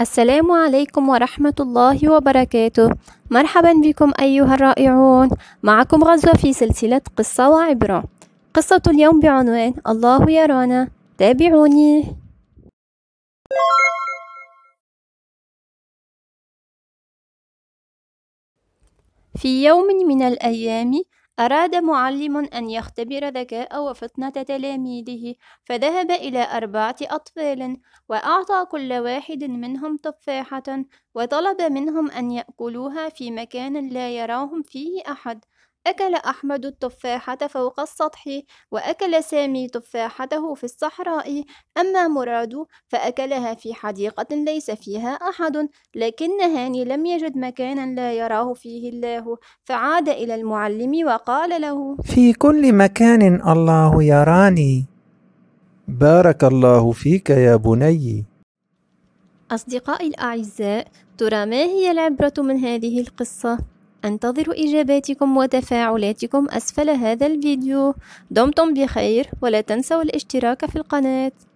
السلام عليكم ورحمة الله وبركاته مرحبا بكم أيها الرائعون معكم غزوة في سلسلة قصة وعبرة قصة اليوم بعنوان الله يرانا تابعوني في يوم من الأيام أراد معلم أن يختبر ذكاء وفطنة تلاميذه فذهب إلى أربعة أطفال وأعطى كل واحد منهم تفاحة وطلب منهم أن يأكلوها في مكان لا يراهم فيه أحد أكل أحمد التفاحة فوق السطح وأكل سامي تفاحته في الصحراء أما مراد فأكلها في حديقة ليس فيها أحد لكن هاني لم يجد مكانا لا يراه فيه الله فعاد إلى المعلم وقال له في كل مكان الله يراني بارك الله فيك يا بني أصدقائي الأعزاء ترى ما هي العبرة من هذه القصة؟ أنتظر إجاباتكم وتفاعلاتكم أسفل هذا الفيديو دمتم بخير ولا تنسوا الاشتراك في القناة